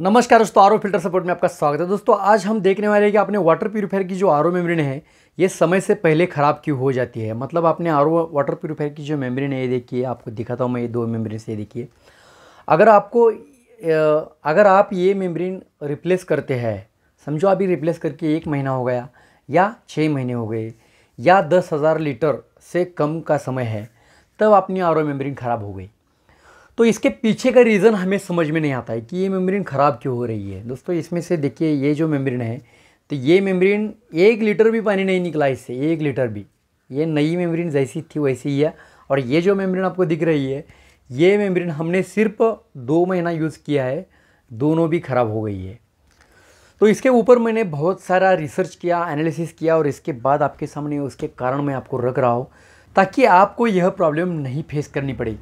नमस्कार दोस्तों are filter support में आपका स्वागत है दोस्तों आज हम देखने वाले हैं कि आपने वाटर प्योरीफायर की जो आर मेम्ब्रेन है ये समय से पहले ख़राब क्यों हो जाती है मतलब आपने आर वाटर प्योरीफायर की जो मेम्ब्रेन है ये देखिए आपको दिखाता हूँ मैं ये दो मेम्ब्रेन से देखिए अगर आपको अगर आप ये मेम्ब्रेन रिप्लेस करते हैं समझो अभी रिप्लेस करके एक महीना हो गया या छः महीने हो गए या दस हज़ार लीटर से कम का समय है तब अपनी आर मेम्ब्रेन ख़राब हो गई तो इसके पीछे का रीज़न हमें समझ में नहीं आता है कि ये मेम्ब्रेन ख़राब क्यों हो रही है दोस्तों इसमें से देखिए ये जो मेम्ब्रेन है तो ये मेम्ब्रेन एक लीटर भी पानी नहीं निकला इससे एक लीटर भी ये नई मेम्ब्रेन जैसी थी वैसी ही है और ये जो मेम्ब्रेन आपको दिख रही है ये मेम्ब्रेन हमने सिर्फ दो महीना यूज़ किया है दोनों भी ख़राब हो गई है तो इसके ऊपर मैंने बहुत सारा रिसर्च किया एनालिसिस किया और इसके बाद आपके सामने उसके कारण मैं आपको रख रहा हूँ ताकि आपको यह प्रॉब्लम नहीं फेस करनी पड़े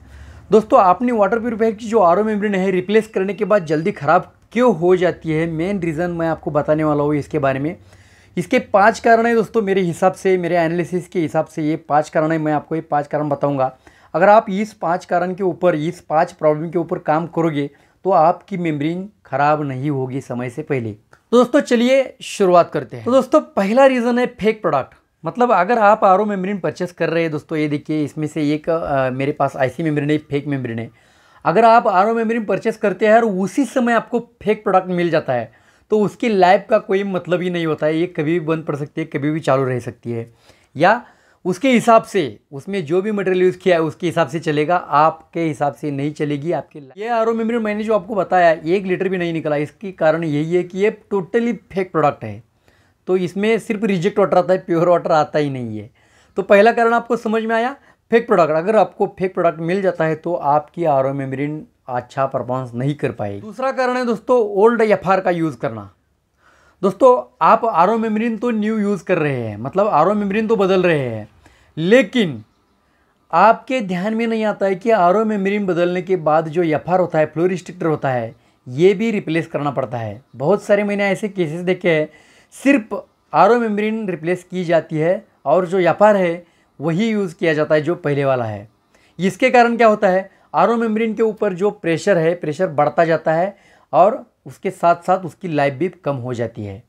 दोस्तों आपने वाटर प्योरीफायर की जो आर मेम्ब्रेन है रिप्लेस करने के बाद जल्दी ख़राब क्यों हो जाती है मेन रीज़न मैं आपको बताने वाला हूँ इसके बारे में इसके पांच कारण है दोस्तों मेरे हिसाब से मेरे एनालिसिस के हिसाब से ये पांच कारण है मैं आपको ये पांच कारण बताऊंगा अगर आप इस पांच कारण के ऊपर इस पांच प्रॉब्लम के ऊपर काम करोगे तो आपकी मेम्ब्रेन खराब नहीं होगी समय से पहले तो दोस्तों चलिए शुरुआत करते हैं तो दोस्तों पहला रीज़न है फेक प्रोडक्ट मतलब अगर आप आर ओ मेम्ब्रेन परचेस कर रहे हैं दोस्तों ये देखिए इसमें से एक आ, मेरे पास आईसी मेम्ब्रेन है फेक मेम्ब्रेन है अगर आप आर ओ मेम्ब्रेन परचेस करते हैं और उसी समय आपको फेक प्रोडक्ट मिल जाता है तो उसकी लाइफ का कोई मतलब ही नहीं होता है ये कभी भी बंद पड़ सकती है कभी भी चालू रह सकती है या उसके हिसाब से उसमें जो भी मटेरियल यूज़ किया है उसके हिसाब से चलेगा आपके हिसाब से नहीं चलेगी आपके ये आर ओ मेम्ब्रेन मैंने जो आपको बताया एक लीटर भी नहीं निकला इसके कारण यही है कि ये टोटली फेक प्रोडक्ट है तो इसमें सिर्फ रिजेक्ट वाटर आता है प्योर वाटर आता ही नहीं है तो पहला कारण आपको समझ में आया फेक प्रोडक्ट अगर आपको फेक प्रोडक्ट मिल जाता है तो आपकी आर ओ मेम्ब्रेन अच्छा परफॉर्मेंस नहीं कर पाएगी दूसरा कारण है दोस्तों ओल्ड एफ का यूज़ करना दोस्तों आप आर ओ मेमरिन तो न्यू यूज़ कर रहे हैं मतलब आर ओ मेमरिन तो बदल रहे हैं लेकिन आपके ध्यान में नहीं आता है कि आर ओ मेमरिन बदलने के बाद जो एफ होता है फ्लोरिस्ट्रिक्टर होता है ये भी रिप्लेस करना पड़ता है बहुत सारे मैंने ऐसे केसेस देखे हैं सिर्फ आर ओ मेम्ब्रेन रिप्लेस की जाती है और जो यापार है वही यूज़ किया जाता है जो पहले वाला है इसके कारण क्या होता है आर ओ मेम्ब्रेन के ऊपर जो प्रेशर है प्रेशर बढ़ता जाता है और उसके साथ साथ उसकी लाइफ भी कम हो जाती है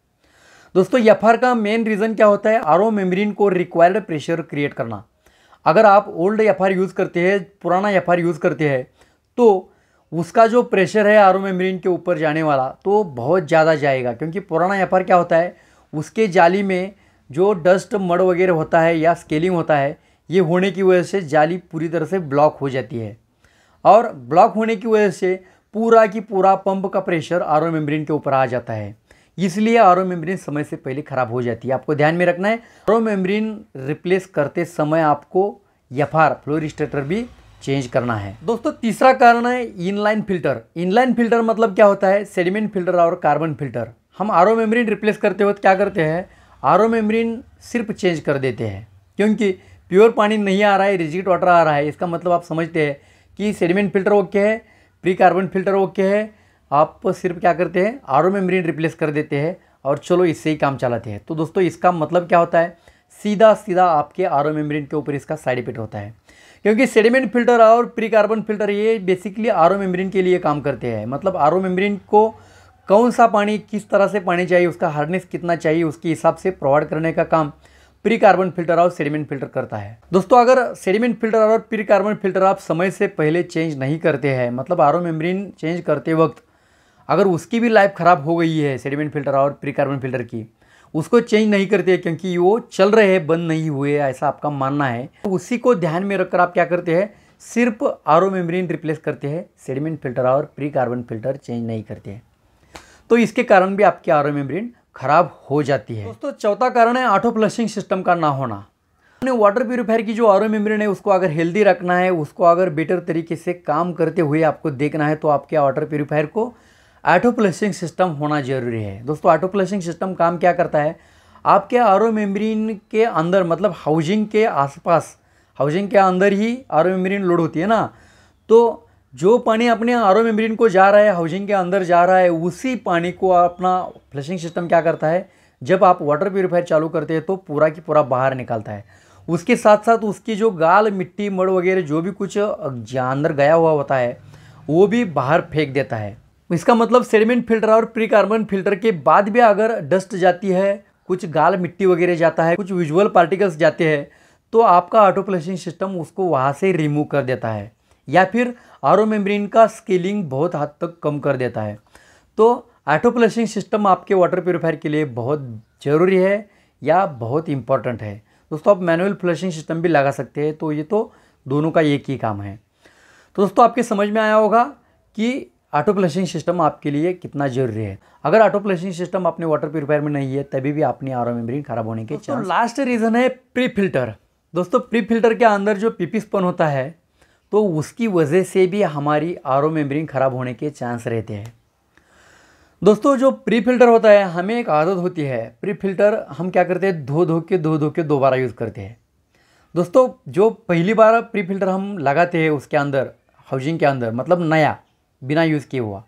दोस्तों यफार का मेन रीज़न क्या होता है आर ओ मेम्ब्रेन को रिक्वायर्ड प्रेशर क्रिएट करना अगर आप ओल्ड यफआर यूज़ करते हैं पुराना यफआर यूज़ करते हैं तो उसका जो प्रेशर है आर मेम्ब्रेन के ऊपर जाने वाला तो बहुत ज़्यादा जाएगा क्योंकि पुराना एफआर क्या होता है उसके जाली में जो डस्ट मड वगैरह होता है या स्केलिंग होता है ये होने की वजह से जाली पूरी तरह से ब्लॉक हो जाती है और ब्लॉक होने की वजह से पूरा की पूरा पंप का प्रेशर आर मेम्ब्रेन के ऊपर आ जाता है इसलिए आर मेम्ब्रेन समय से पहले ख़राब हो जाती है आपको ध्यान में रखना है आर मेम्ब्रेन रिप्लेस करते समय आपको यफार फ्लोरिस्टेटर भी चेंज करना है दोस्तों तीसरा कारण है इनलाइन फिल्टर इनलाइन फिल्टर मतलब क्या होता है सेडिमेंट फिल्टर और कार्बन फिल्टर हम आर मेम्ब्रेन रिप्लेस करते वक्त क्या करते हैं आर मेम्ब्रेन सिर्फ चेंज कर देते हैं क्योंकि प्योर पानी नहीं आ रहा है रिजिट वाटर आ रहा है इसका मतलब आप समझते हैं कि सेडिमेंट फिल्टर ओके है प्री कार्बन फिल्टर ओके है आप सिर्फ क्या करते हैं आर मेम्ब्रेन रिप्लेस कर देते हैं और चलो इससे ही काम चलाते हैं तो दोस्तों इसका मतलब क्या होता है सीधा सीधा आपके आर मेम्ब्रेन के ऊपर इसका साइड इफेक्ट होता है क्योंकि सेडिमेंट फिल्टर और प्री कार्बन फिल्टर ये बेसिकली आर मेम्ब्रेन के लिए काम करते हैं मतलब आर मेम्ब्रेन को कौन सा पानी किस तरह से पानी चाहिए उसका हार्डनेस कितना चाहिए उसके हिसाब से प्रोवाइड करने का काम प्री कार्बन फिल्टर और सेडिमेंट फिल्टर करता है दोस्तों अगर सेडिमेंट फिल्टर और प्री कार्बन फिल्टर आप समय से पहले चेंज नहीं करते हैं मतलब आर मेम्ब्रेन चेंज करते वक्त अगर उसकी भी लाइफ ख़राब हो गई है सेडिमेंट फिल्टर और प्री कार्बन फिल्टर की उसको चेंज नहीं करते क्योंकि वो चल रहे हैं बंद नहीं हुए ऐसा आपका मानना है तो उसी को ध्यान में रखकर आप क्या करते हैं सिर्फ आर ओ मेम्ब्रेन रिप्लेस करते हैं सेडिमेंट फिल्टर और प्री कार्बन फिल्टर चेंज नहीं करते हैं तो इसके कारण भी आपकी आर ओ मेम्ब्रेन खराब हो जाती है दोस्तों चौथा कारण है ऑटो फ्लशिंग सिस्टम का ना होना हमने वाटर प्योरीफायर की जो आर ओ मेम्ब्रेन है उसको अगर हेल्दी रखना है उसको अगर बेटर तरीके से काम करते हुए आपको देखना है तो आपके वाटर प्योरीफायर को ऑटो प्लेसिंग सिस्टम होना जरूरी है दोस्तों ऑटो प्लेसिंग सिस्टम काम क्या करता है आपके आर ओ मेम्ब्रीन के अंदर मतलब हाउसिंग के आसपास हाउसिंग के अंदर ही आर ओ मेम्ब्रीन लोड होती है ना तो जो पानी अपने आर ओ मेम्ब्रीन को जा रहा है हाउसिंग के अंदर जा रहा है उसी पानी को अपना फ्लशिंग सिस्टम क्या करता है जब आप वाटर प्योरीफायर चालू करते हैं तो पूरा की पूरा बाहर निकालता है उसके साथ साथ उसकी जो गाल मिट्टी मड़ वगैरह जो भी कुछ अंदर गया हुआ होता है वो भी बाहर फेंक देता है इसका मतलब सेडिमेंट फिल्टर और प्री कार्बन फिल्टर के बाद भी अगर डस्ट जाती है कुछ गाल मिट्टी वगैरह जाता है कुछ विजुअल पार्टिकल्स जाते हैं तो आपका ऑटोप्लेसिंग सिस्टम उसको वहाँ से रिमूव कर देता है या फिर आर मेम्ब्रेन का स्केलिंग बहुत हद तक कम कर देता है तो ऑटोप्लेसिंग सिस्टम आपके वाटर प्योरीफायर के लिए बहुत ज़रूरी है या बहुत इंपॉर्टेंट है दोस्तों आप मैनुअल फ्लशिंग सिस्टम भी लगा सकते हैं तो ये तो दोनों का एक ही काम है तो दोस्तों आपके समझ में आया होगा कि ऑटो फ्लशिंग सिस्टम आपके लिए कितना जरूरी है अगर ऑटो फ्लशिंग सिस्टम अपने वाटर प्योरीफायर में नहीं है तभी भी अपनी आर मेम्ब्रेन खराब होने के चांस लास्ट रीज़न है प्री फिल्टर दोस्तों प्री फिल्टर के अंदर जो स्पन होता है तो उसकी वजह से भी हमारी आर मेम्ब्रेन खराब होने के चांस रहते हैं दोस्तों जो प्री फिल्टर होता है हमें एक आदत होती है प्री फिल्टर हम क्या करते हैं धो धो के धो धो के दोबारा यूज़ करते हैं दोस्तों जो पहली बार प्री फिल्टर हम लगाते हैं उसके अंदर हाउसिंग के अंदर मतलब नया बिना यूज़ किए हुआ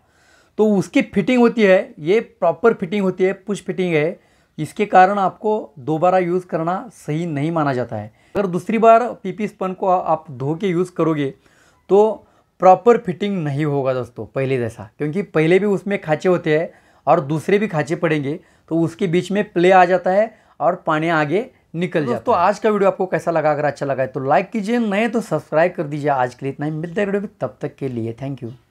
तो उसकी फिटिंग होती है ये प्रॉपर फिटिंग होती है पुश फिटिंग है इसके कारण आपको दोबारा यूज़ करना सही नहीं माना जाता है अगर दूसरी बार पीपी स्पन को आप धो के यूज़ करोगे तो प्रॉपर फिटिंग नहीं होगा दोस्तों पहले जैसा क्योंकि पहले भी उसमें खाँचे होते हैं और दूसरे भी खाँचे पड़ेंगे तो उसके बीच में प्ले आ जाता है और पानी आगे निकल जाए तो आज का वीडियो आपको कैसा लगा अगर अच्छा लगा है तो लाइक कीजिए नए तो सब्सक्राइब कर दीजिए आज के लिए इतना ही मिलते वीडियो तब तक के लिए थैंक यू